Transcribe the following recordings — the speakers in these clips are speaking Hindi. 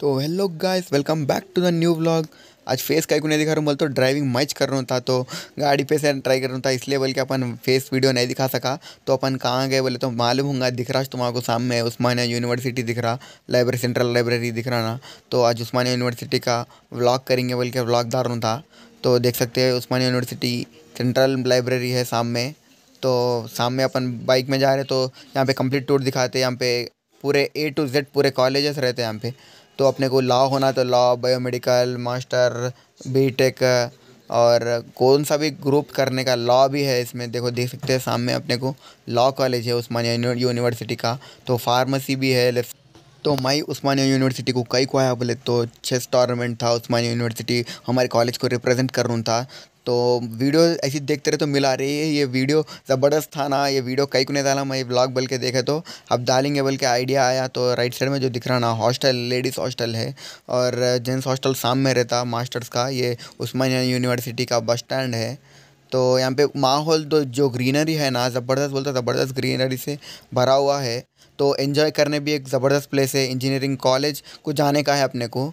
तो hello guys welcome back to the new blog आज फेस का नहीं दिखा रहा हूँ बोल तो ड्राइविंग मच कर रहा था तो गाड़ी पे से ट्राई कर रहा था इसलिए बोल के अपन फेस वीडियो नहीं दिखा सका तो अपन कहाँ गए बोले तो मालूम होगा दिख रहा तुम्हारे को सामने उस्मानिया यूनिवर्सिटी दिख रहा लाइब्रेरी सेंट्रल लाइब्रेरी दिख रहा ना तो आज उस्मानिया यूनिवर्सिटी का व्लॉग करेंगे बोल के व्लॉग दार था तो देख सकते हैं उस्मानिया यूनिवर्सिटी सेंट्रल लाइब्रेरी है सामने तो सामने अपन बाइक में जा रहे तो यहाँ पे कंप्लीट टूर दिखाते यहाँ पे पूरे ए टू जेड पूरे कॉलेजेस रहते हैं यहाँ पे तो अपने को लॉ होना तो लॉ बायोमेडिकल मास्टर बीटेक और कौन सा भी ग्रुप करने का लॉ भी है इसमें देखो देख सकते हैं सामने अपने को लॉ कॉलेज है उस्मानिया यूनिवर्सिटी का तो फार्मेसी भी है लेफ्ट तो माई उस्मानिया यूनिवर्सिटी को कई को आया बोले तो चेस टॉर्नामेंट था उस्मानिया यूनिवर्सिटी हमारे कॉलेज को रिप्रेजेंट कर रहा था तो वीडियो ऐसी देखते रहे तो मिला रही है ये वीडियो ज़बरदस्त था ना ये वीडियो कई को नहीं डाला मैं ब्लॉग बल के देखे तो अब डालेंगे बल्कि आइडिया आया तो राइट साइड में जो दिख रहा ना हॉस्टल लेडीज़ हॉस्टल है और जेंट्स हॉस्टल शाम में रहता मास्टर्स का ये उस्मानिया यूनिवर्सिटी का बस स्टैंड है तो यहाँ पे माहौल तो जो ग्रीनरी है ना ज़बरदस्त बोलता ज़बरदस्त ग्रीनरी से भरा हुआ है तो एंजॉय करने भी एक ज़बरदस्त प्लेस है इंजीनियरिंग कॉलेज को जाने का है अपने को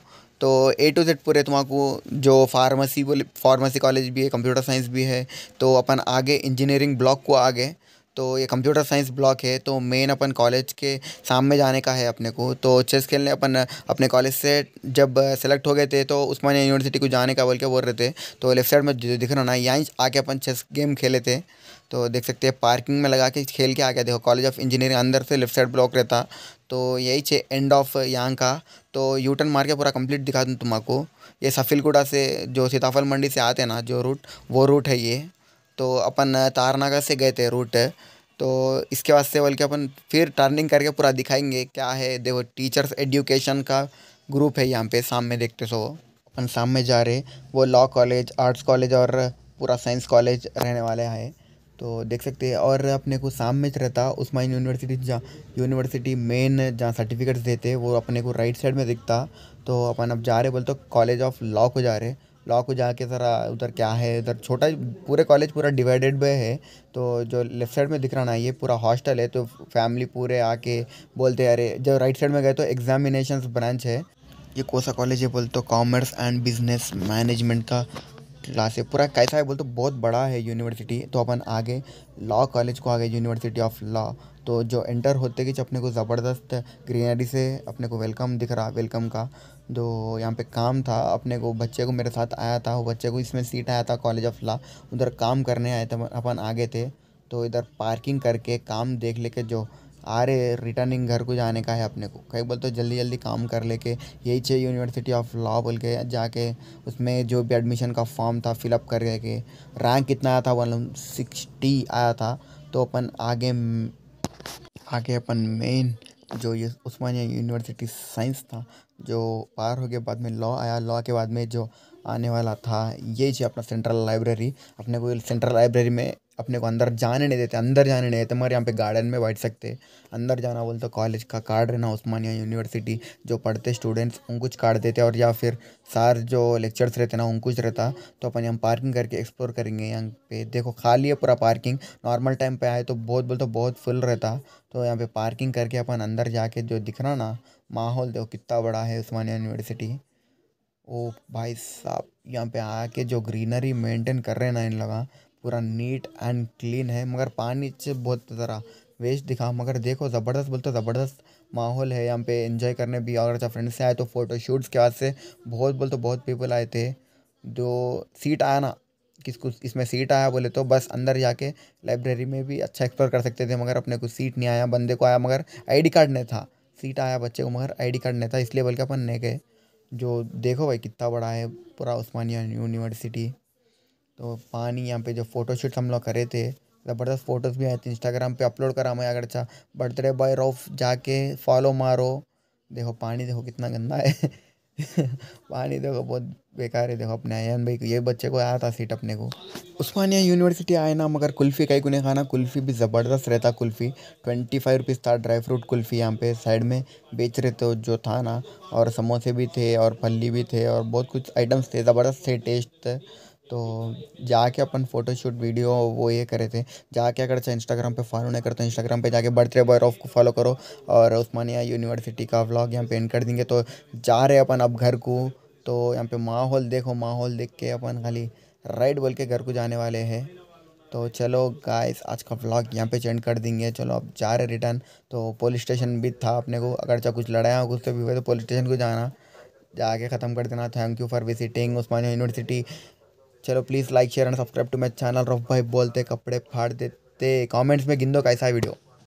तो ए टू जेड पूरे तुम्हारा को जो फार्मेसी बोले फार्मेसी कॉलेज भी है कंप्यूटर साइंस भी है तो अपन आगे इंजीनियरिंग ब्लॉक को आगे तो ये कंप्यूटर साइंस ब्लॉक है तो मेन अपन कॉलेज के सामने जाने का है अपने को तो चेस खेलने अपन अपने कॉलेज से जब सेलेक्ट हो गए थे तो उस्मानिया यूनिवर्सिटी को जाने का बोल के बोल रहे थे तो लेफ्ट साइड में दिख रहा ना यहीं आके अपन चेस गेम खेले थे तो देख सकते हैं पार्किंग में लगा के खेल के आ गया देखो कॉलेज ऑफ इंजीनियरिंग अंदर से लेफ्ट साइड ब्लॉक रहता तो यही छे एंड ऑफ यहाँ का तो यू टर्न मार के पूरा कंप्लीट दिखा दूँ तुम्हारा ये सफ़िलकुटा से जो सीताफल मंडी से आते हैं ना जो रूट वो रूट है ये तो अपन तारनागर से गए थे रूट तो इसके बाद से बोल के अपन फिर टर्निंग करके पूरा दिखाएंगे क्या है देखो टीचर्स एडुकेशन का ग्रुप है यहाँ पे सामने देखते सो अपन सामने जा रहे वो लॉ कॉलेज आर्ट्स कॉलेज और पूरा साइंस कॉलेज रहने वाले हैं तो देख सकते हैं और अपने को शाम में रहता उस्मान यूनिवर्सिटी जहाँ यूनिवर्सिटी मेन जहाँ सर्टिफिकेट्स देते वो अपने को राइट साइड में दिखता तो अपन अब जा रहे बोलते तो कॉलेज ऑफ लॉ को जा रहे लॉ को जाके ज़रा उधर क्या है इधर छोटा पूरे कॉलेज पूरा डिवाइडेड बे है तो जो लेफ्ट साइड में दिख रहा ना ये पूरा हॉस्टल है तो फैमिली पूरे आके बोलते अरे जब राइट साइड में गए तो एग्जामिनेशन ब्रांच है ये कौसा कॉलेज है बोलते तो कॉमर्स एंड बिजनेस मैनेजमेंट का क्लास है पूरा कैसा है बोल तो बहुत बड़ा है यूनिवर्सिटी तो अपन आगे लॉ कॉलेज को आगे यूनिवर्सिटी ऑफ लॉ तो जो एंटर होते कि अपने को ज़बरदस्त ग्रीनरी से अपने को वेलकम दिख रहा वेलकम का तो यहाँ पे काम था अपने को बच्चे को मेरे साथ आया था वो बच्चे को इसमें सीट आया था कॉलेज ऑफ लॉ उधर काम करने आए थे अपन आगे थे तो इधर पार्किंग करके काम देख लेके जो आ रहे रिटर्निंग घर को जाने का है अपने को कहीं बोलते तो जल्दी जल्दी काम कर लेके यही चाहिए यूनिवर्सिटी ऑफ लॉ बोल के जाके उसमें जो भी एडमिशन का फॉर्म था फिलअप कर के रैंक कितना आया था वन सिक्सटी आया था तो अपन आगे आगे अपन मेन जो ये उस्मानिया यूनिवर्सिटी साइंस था जो पार हो गया बाद में लॉ आया लॉ के बाद में जो आने वाला था ये चाहिए अपना सेंट्रल लाइब्रेरी अपने को सेंट्रल लाइब्रेरी में अपने को अंदर जाने नहीं देते अंदर जाने नहीं देते मगर यहाँ पे गार्डन में बैठ सकते अंदर जाना बोलते तो कॉलेज का कार्ड रहना उस्मानिया यूनिवर्सिटी जो पढ़ते स्टूडेंट्स उनको कार्ड देते और या फिर सार जो लेक्चर्स रहते ना उनको रहता तो अपन यहाँ पार्किंग करके एक्सप्लोर करेंगे यहाँ पे देखो खाली है पूरा पार्किंग नॉर्मल टाइम पर आए तो बहुत बोलते तो बहुत फुल रहता तो यहाँ पर पार्किंग करके अपन अंदर जाके जो दिख रहा ना माहौल देखो कितना बड़ा है उस्मानिया यूनिवर्सिटी ओ भाई साहब यहाँ पे आके जो ग्रीनरी मेंटेन कर रहे हैं ना इन लगा हाँ। पूरा नीट एंड क्लीन है मगर पानी से बहुत ज़रा वेस्ट दिखा मगर देखो ज़बरदस्त बोलते ज़बरदस्त माहौल है यहाँ पे एंजॉय करने भी और अच्छा फ्रेंड्स से आए तो फ़ोटो शूट्स के बाद से बहुत बोलते बहुत पीपल आए थे जो सीट आया ना किस कुछ इसमें सीट आया बोले तो बस अंदर जाके लाइब्रेरी में भी अच्छा एक्सप्लोर कर सकते थे मगर अपने को सीट नहीं आया बंदे को आया मगर आईडी कार्ड नहीं था सीट आया बच्चे को मगर आईडी कार्ड नहीं था इसलिए के अपन नहीं गए जो देखो भाई कितना बड़ा है पूरा उस्मानिया यूनिवर्सिटी तो पानी यहाँ पे जो फ़ोटोशूट हम लोग करे थे मतलब ज़बरदस्त फ़ोटोज़ भी आए थे इंस्टाग्राम पे अपलोड करा मैं अगर अच्छा बर्थडे बॉय रॉफ जाके फॉलो मारो देखो पानी देखो कितना गंदा है पानी देखो बहुत बेकार है देखो अपने आयन भाई ये बच्चे को आया था सीट अपने को उस्मानिया यूनिवर्सिटी आए ना मगर कुल्फ़ी ही गुने खाना कुल्फ़ी भी ज़बरदस्त रहता कुल्फ़ी ट्वेंटी फाइव रुपीज़ था ड्राई फ्रूट कुल्फ़ी यहाँ पे साइड में बेच रहे थे जो था ना और समोसे भी थे और फली भी थे और बहुत कुछ आइटम्स थे ज़बरदस्त थे टेस्ट तो जाके अपन फ़ोटोशूट वीडियो वो ये करे थे जाके अगर चाहे अच्छा इंस्टाग्राम पे फॉलो नहीं करते इंस्टाग्राम पे जाके बर्थडे बॉय ऑफ को फॉलो करो और उस्मानिया यूनिवर्सिटी का व्लॉग यहाँ पे एंड कर देंगे तो जा रहे अपन अब घर को तो यहाँ पे माहौल देखो माहौल देख के अपन खाली राइट बोल के घर को जाने वाले हैं तो चलो गाइस आज का व्लॉग यहाँ पे चेंड कर देंगे चलो अब जा रहे रिटर्न तो पुलिस स्टेशन भी था अपने को अगर चाहे अच्छा कुछ लड़ाया हो कुछ तो भी हुआ तो पुलिस स्टेशन को जाना जाके ख़त्म कर देना thank you for visiting Osmania university चलो please like share and subscribe to my channel Rauf भाई बोलते कपड़े फाड़ देते कमेंट्स में गिन दो कैसा है वीडियो